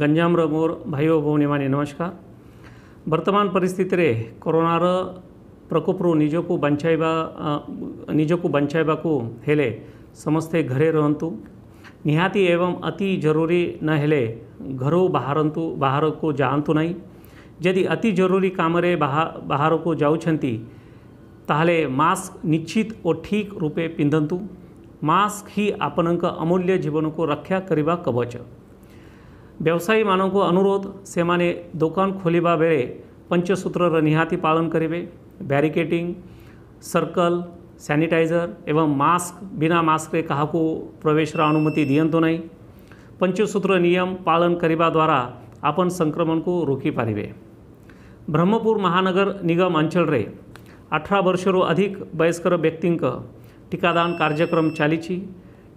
ଗଞ୍ଜାମର ମୋର ଭାଇ ଓ ଭଉଣୀମାନେ ନମସ୍କାର ବର୍ତ୍ତମାନ ପରିସ୍ଥିତିରେ କରୋନାର ପ୍ରକୋପରୁ ନିଜକୁ ବଞ୍ଚାଇବା ନିଜକୁ ବଞ୍ଚାଇବାକୁ ହେଲେ ସମସ୍ତେ ଘରେ ରୁହନ୍ତୁ ନିହାତି ଏବଂ ଅତି ଜରୁରୀ ନ ହେଲେ ଘରୁ ବାହାରନ୍ତୁ ବାହାରକୁ ଯାଆନ୍ତୁ ନାହିଁ ଯଦି ଅତି ଜରୁରୀ କାମରେ ବାହାରକୁ ଯାଉଛନ୍ତି ତାହେଲେ ମାସ୍କ ନିଶ୍ଚିତ ଓ ଠିକ୍ ରୂପେ ପିନ୍ଧନ୍ତୁ ମାସ୍କ ହିଁ ଆପଣଙ୍କ ଅମୂଲ୍ୟ ଜୀବନକୁ ରକ୍ଷା କରିବା କବଚ વ્યવસાયીમાનોકો અનુરોધ ସେମାନେ ଦୋକାନ ଖୋଲିବା ବେଳେ ପଞ୍ଚସୂତ୍ରର ନିହାତି ପାଳନ କରିବେ ବ୍ୟାରିକେଟିଂ ସର୍କଲ୍ ସାନିଟାଇଜର୍ ଏବଂ ମାସ୍କ ବିନା ମାସ୍କରେ କାହାକୁ ପ୍ରବେଶର ଅନୁମତି ଦିଅନ୍ତୁ ନାହିଁ ପଞ୍ଚସୂତ୍ର ନିୟମ ପାଳନ କରିବା ଦ୍ୱାରା ଆପଣ ସଂକ୍ରମଣକୁ ରୋକିପାରିବେ ବ୍ରହ୍ମପୁର ମହାନଗର ନିଗମ ଅଞ୍ଚଳରେ ଅଠର ବର୍ଷରୁ ଅଧିକ ବୟସ୍କର ବ୍ୟକ୍ତିଙ୍କ ଟିକାଦାନ କାର୍ଯ୍ୟକ୍ରମ ଚାଲିଛି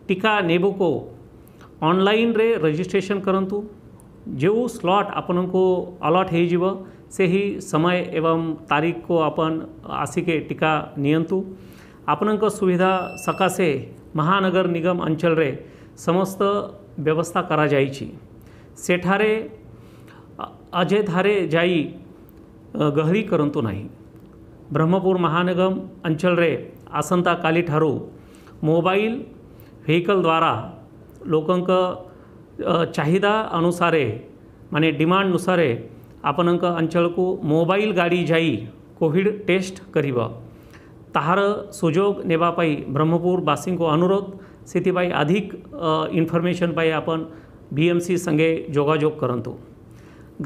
ଟିକା ନେବାକୁ ଅନଲାଇନ୍ରେ ରେଜିଷ୍ଟ୍ରେସନ୍ କରନ୍ତୁ जो स्लॉट आपण को अलॉट हो ସେହି ସମୟ ଏବଂ ତାରିଖକୁ ଆପଣ ଆସିକି ଟିକା ନିଅନ୍ତୁ ଆପଣଙ୍କ ସୁବିଧା ସକାଶେ ମହାନଗର ନିଗମ ଅଞ୍ଚଳରେ ସମସ୍ତ ବ୍ୟବସ୍ଥା କରାଯାଇଛି ସେଠାରେ ଅଯଥାରେ ଯାଇ ଗହଳି କରନ୍ତୁ ନାହିଁ ବ୍ରହ୍ମପୁର ମହାନଗମ ଅଞ୍ଚଳରେ ଆସନ୍ତାକାଲିଠାରୁ ମୋବାଇଲ ଭେହିକଲ୍ ଦ୍ୱାରା ଲୋକଙ୍କ चाहिदा अनुसारे माने डिमांड अनुसारे ଆପଣଙ୍କ ଅଞ୍ଚଳକୁ ମୋବାଇଲ ଗାଡ଼ି ଯାଇ କୋଭିଡ଼ ଟେଷ୍ଟ କରିବ ତାହାର ସୁଯୋଗ ନେବା ପାଇଁ ବ୍ରହ୍ମପୁରବାସୀଙ୍କୁ ଅନୁରୋଧ ସେଥିପାଇଁ ଅଧିକ ଇନଫର୍ମେସନ୍ ପାଇଁ ଆପଣ ବି ଏମ୍ ସି ସାଙ୍ଗେ ଯୋଗାଯୋଗ କରନ୍ତୁ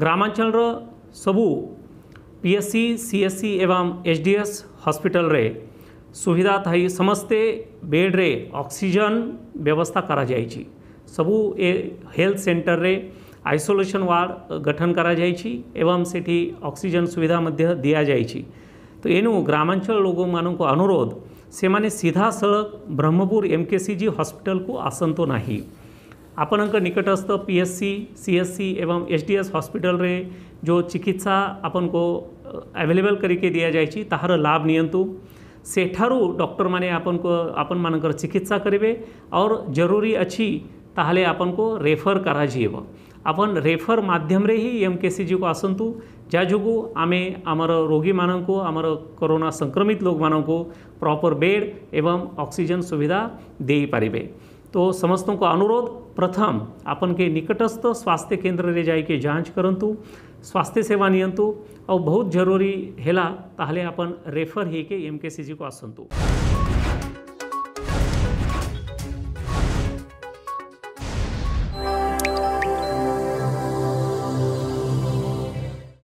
ଗ୍ରାମାଞ୍ଚଳର ସବୁ P S C C S C ଏବଂ ଏଚ୍ ଡି ଏସ୍ ହସ୍ପିଟାଲରେ ସୁବିଧା ଥାଇ ସମସ୍ତେ ବେଡ଼୍ରେ ଅକ୍ସିଜେନ୍ ବ୍ୟବସ୍ଥା କରାଯାଇଛି ସବୁ ଏ ହେଲ୍ଥ ସେଣ୍ଟରରେ ଆଇସୋଲେସନ୍ ୱାର୍ଡ଼ ଗଠନ କରାଯାଇଛି ଏବଂ ସେଠି ଅକ୍ସିଜେନ୍ ସୁବିଧା ମଧ୍ୟ ଦିଆଯାଇଛି ତ ଏଣୁ ଗ୍ରାମାଞ୍ଚଳ ଲୋକମାନଙ୍କୁ ଅନୁରୋଧ ସେମାନେ ସିଧାସଳଖ Brahmapur M K C G ହସ୍ପିଟାଲକୁ ଆସନ୍ତୁ ନାହିଁ ଆପଣଙ୍କ ନିକଟସ୍ଥ P H C C H C ଏବଂ ଏଚ୍ ଡି ଏସ୍ ହସ୍ପିଟାଲରେ ଯେଉଁ ଚିକିତ୍ସା ଆପଣଙ୍କୁ ଆଭେଲେବଲ୍ କରିକି ଦିଆଯାଇଛି ତାହାର ଲାଭ ନିଅନ୍ତୁ ସେଠାରୁ ଡକ୍ଟରମାନେ ଆପଣଙ୍କ ଆପଣମାନଙ୍କର ଚିକିତ୍ସା କରିବେ और जरूरी अच्छी ताहले आपन को रेफर कराजीव आपन रेफर माध्यम रे ही एम के सी जी को आसतु जहाँ आमे आमर रोगी मान को आमर कोरोना संक्रमित लोक मान को प्रॉपर बेड एवं ऑक्सीजन सुविधा दे पारे तो समस्त को अनुरोध प्रथम आपन के निकटस्थ स्वास्थ्य केन्द्र में जाके जांच करूँ स्वास्थ्य सेवा नियंतु और बहुत जरूरी है रेफर होके एम के सी जी को आसतु